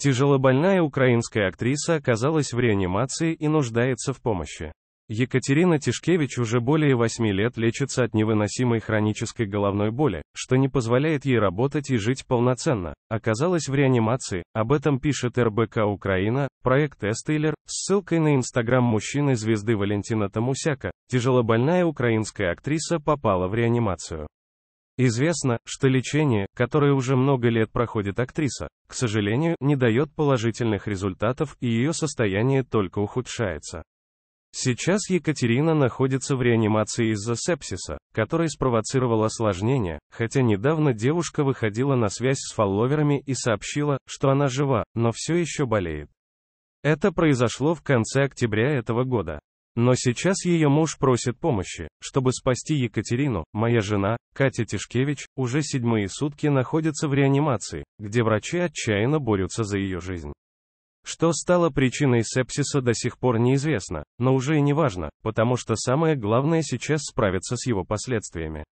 Тяжелобольная украинская актриса оказалась в реанимации и нуждается в помощи. Екатерина Тишкевич уже более 8 лет лечится от невыносимой хронической головной боли, что не позволяет ей работать и жить полноценно. Оказалась в реанимации, об этом пишет РБК Украина, проект Эстейлер, с ссылкой на инстаграм мужчины-звезды Валентина Томусяка. Тяжелобольная украинская актриса попала в реанимацию. Известно, что лечение, которое уже много лет проходит актриса, к сожалению, не дает положительных результатов и ее состояние только ухудшается. Сейчас Екатерина находится в реанимации из-за сепсиса, который спровоцировал осложнение, хотя недавно девушка выходила на связь с фолловерами и сообщила, что она жива, но все еще болеет. Это произошло в конце октября этого года. Но сейчас ее муж просит помощи, чтобы спасти Екатерину, моя жена, Катя Тишкевич, уже седьмые сутки находится в реанимации, где врачи отчаянно борются за ее жизнь. Что стало причиной сепсиса до сих пор неизвестно, но уже и не важно, потому что самое главное сейчас справиться с его последствиями.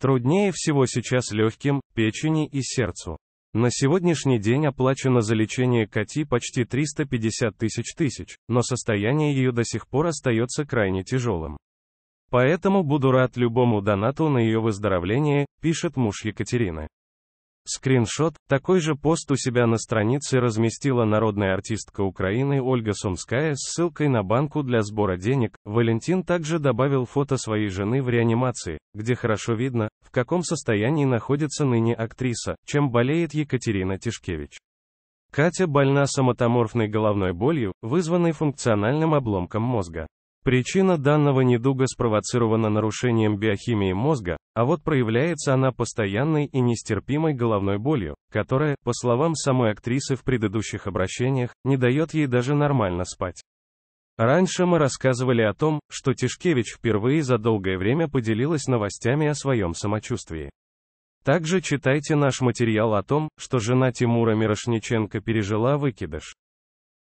Труднее всего сейчас легким, печени и сердцу. На сегодняшний день оплачено за лечение Кати почти 350 тысяч тысяч, но состояние ее до сих пор остается крайне тяжелым. Поэтому буду рад любому донату на ее выздоровление, пишет муж Екатерины. Скриншот, такой же пост у себя на странице разместила народная артистка Украины Ольга Сумская с ссылкой на банку для сбора денег. Валентин также добавил фото своей жены в реанимации, где хорошо видно, в каком состоянии находится ныне актриса, чем болеет Екатерина Тишкевич? Катя больна самотоморфной головной болью, вызванной функциональным обломком мозга. Причина данного недуга спровоцирована нарушением биохимии мозга, а вот проявляется она постоянной и нестерпимой головной болью, которая, по словам самой актрисы в предыдущих обращениях, не дает ей даже нормально спать. Раньше мы рассказывали о том, что Тишкевич впервые за долгое время поделилась новостями о своем самочувствии. Также читайте наш материал о том, что жена Тимура Мирошниченко пережила выкидыш.